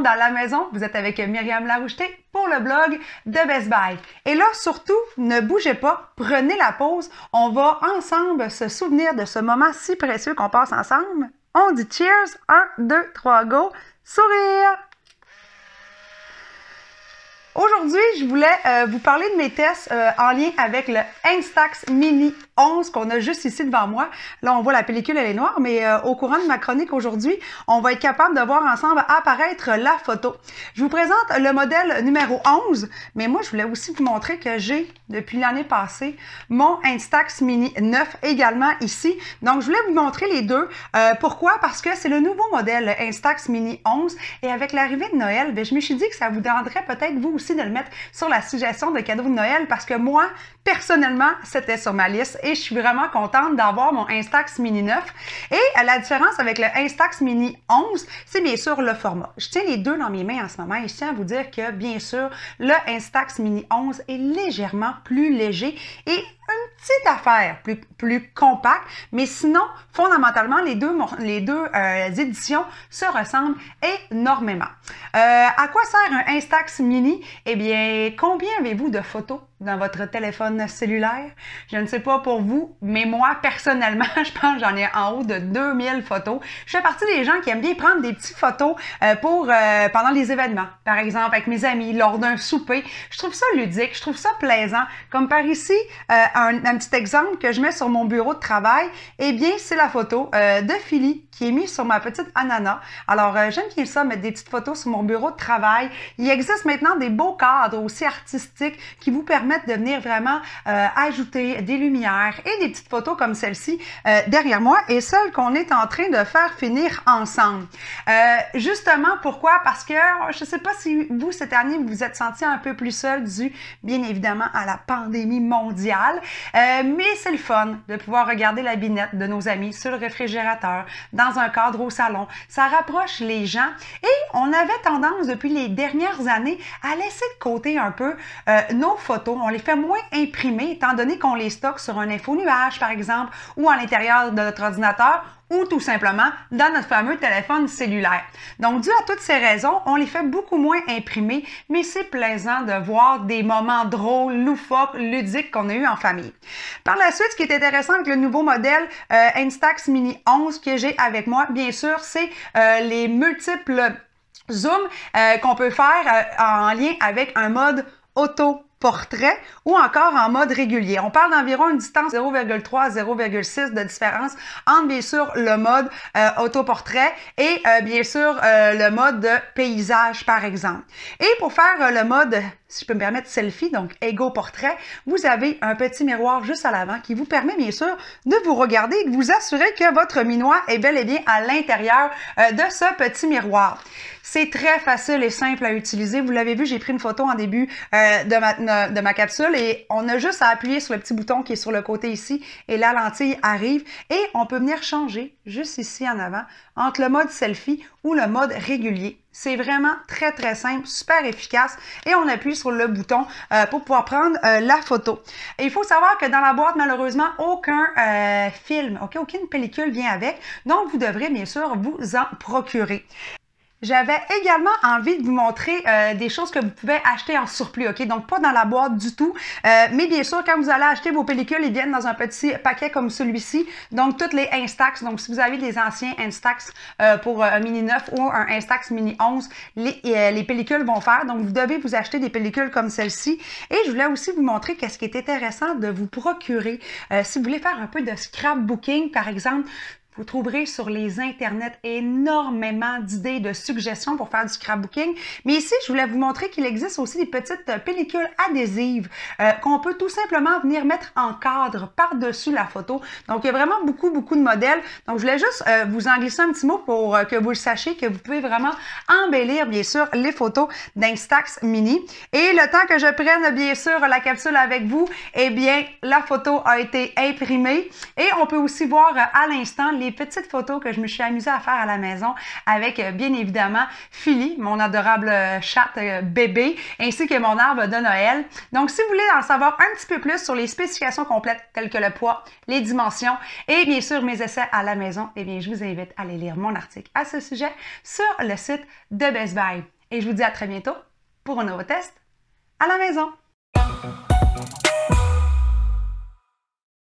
dans la maison. Vous êtes avec Myriam Laroucheté pour le blog de Best Buy. Et là, surtout, ne bougez pas, prenez la pause. On va ensemble se souvenir de ce moment si précieux qu'on passe ensemble. On dit cheers, 1, 2, 3, go, sourire! Aujourd'hui, je voulais euh, vous parler de mes tests euh, en lien avec le Instax Mini qu'on a juste ici devant moi. Là, on voit la pellicule, elle est noire, mais euh, au courant de ma chronique aujourd'hui, on va être capable de voir ensemble apparaître la photo. Je vous présente le modèle numéro 11, mais moi, je voulais aussi vous montrer que j'ai, depuis l'année passée, mon Instax Mini 9 également ici. Donc, je voulais vous montrer les deux. Euh, pourquoi? Parce que c'est le nouveau modèle Instax Mini 11 et avec l'arrivée de Noël, ben, je me suis dit que ça vous donnerait peut-être vous aussi de le mettre sur la suggestion de cadeau de Noël parce que moi, personnellement, c'était sur ma liste et je suis vraiment contente d'avoir mon Instax Mini 9. Et euh, la différence avec le Instax Mini 11, c'est bien sûr le format. Je tiens les deux dans mes mains en ce moment et je tiens à vous dire que bien sûr, le Instax Mini 11 est légèrement plus léger et une petite affaire plus, plus compacte, mais sinon, fondamentalement, les deux, les deux euh, éditions se ressemblent énormément. Euh, à quoi sert un Instax Mini? Eh bien, combien avez-vous de photos dans votre téléphone cellulaire? Je ne sais pas pour vous, mais moi, personnellement, je pense que j'en ai en haut de 2000 photos. Je fais partie des gens qui aiment bien prendre des petites photos euh, pour, pendant les événements, par exemple, avec mes amis, lors d'un souper. Je trouve ça ludique, je trouve ça plaisant. Comme par ici, un, petit exemple que je mets sur mon bureau de travail, eh bien, c'est la photo euh, de Philly qui est mise sur ma petite Anana. Alors, euh, j'aime bien ça, mettre des petites photos sur mon bureau de travail. Il existe maintenant des beaux cadres aussi artistiques qui vous permettent de venir vraiment euh, ajouter des lumières et des petites photos comme celle-ci derrière moi et celle qu'on est en train de faire finir ensemble. justement, pourquoi? Parce que oh, je ne sais pas si vous, cette année, vous vous êtes senti un peu plus seul dû, bien évidemment, à la pandémie mondiale. Euh, mais c'est le fun de pouvoir regarder la binette de nos amis sur le réfrigérateur, dans un cadre au salon. Ça rapproche les gens et on avait tendance depuis les dernières années à laisser de côté un peu euh, nos photos. On les fait moins imprimer étant donné qu'on les stocke sur un info-nuage, par exemple, ou à l'intérieur de notre ordinateur ou tout simplement dans notre fameux téléphone cellulaire. Donc, dû à toutes ces raisons, on les fait beaucoup moins imprimer, mais c'est plaisant de voir des moments drôles, loufoques, ludiques qu'on a eu en famille. Par la suite, ce qui est intéressant avec le nouveau modèle euh, Instax Mini 11 que j'ai avec moi, bien sûr, c'est euh, les multiples euh, zooms qu'on peut faire en lien avec un mode auto portrait ou encore en mode régulier. On parle d'environ une distance 0,3 à 0,6 de différence entre bien sûr le mode euh, autoportrait et euh, bien sûr euh, le mode paysage par exemple. Et pour faire le mode si je peux me permettre, selfie, donc ego portrait, vous avez un petit miroir juste à l'avant qui vous permet bien sûr de vous regarder et de vous assurer que votre minois est bel et bien à l'intérieur de ce petit miroir. C'est très facile et simple à utiliser. Vous l'avez vu, j'ai pris une photo en début euh, de, ma, capsule et on a juste à appuyer sur le petit bouton qui est sur le côté ici et la lentille arrive et on peut venir changer juste ici en avant entre le mode selfie ou le mode régulier. C'est vraiment très, très simple, super efficace. Et on appuie sur le bouton euh, pour pouvoir prendre euh, la photo. il faut savoir que dans la boîte, malheureusement, aucun film, aucune pellicule vient avec. Donc, vous devrez bien sûr vous en procurer. J'avais également envie de vous montrer euh, des choses que vous pouvez acheter en surplus, OK? Donc, pas dans la boîte du tout. Euh, mais bien sûr, quand vous allez acheter vos pellicules, ils viennent dans un petit paquet comme celui-ci. Donc, toutes les Instax. Donc, si vous avez des anciens Instax euh, pour euh, un Mini 9 ou un Instax Mini 11, les, euh, les, pellicules vont faire. Donc, vous devez vous acheter des pellicules comme celle-ci. Et je voulais aussi vous montrer qu'est-ce qui est intéressant de vous procurer. si vous voulez faire un peu de scrapbooking, par exemple, vous trouverez sur les internets énormément d'idées, de suggestions pour faire du scrapbooking. Mais ici, je voulais vous montrer qu'il existe aussi des petites pellicules adhésives euh, qu'on peut tout simplement venir mettre en cadre par-dessus la photo. Donc, il y a vraiment beaucoup, beaucoup de modèles. Donc, je voulais juste euh, vous en glisser un petit mot pour euh, que vous le sachiez, que vous pouvez vraiment embellir, bien sûr, les photos d'Instax Mini. Et le temps que je prenne, bien sûr, la capsule avec vous, eh bien, la photo a été imprimée. Et on peut aussi voir à l'instant les petites photos que je me suis amusée à faire à la maison avec, euh, bien évidemment, Philly, mon adorable euh, chat euh, bébé, ainsi que mon arbre de Noël. Donc, si vous voulez en savoir un petit peu plus sur les spécifications complètes telles que le poids, les dimensions et bien sûr mes essais à la maison, eh bien, je vous invite à aller lire mon article à ce sujet sur le site de Best Buy. Et je vous dis à très bientôt pour un nouveau test à la maison.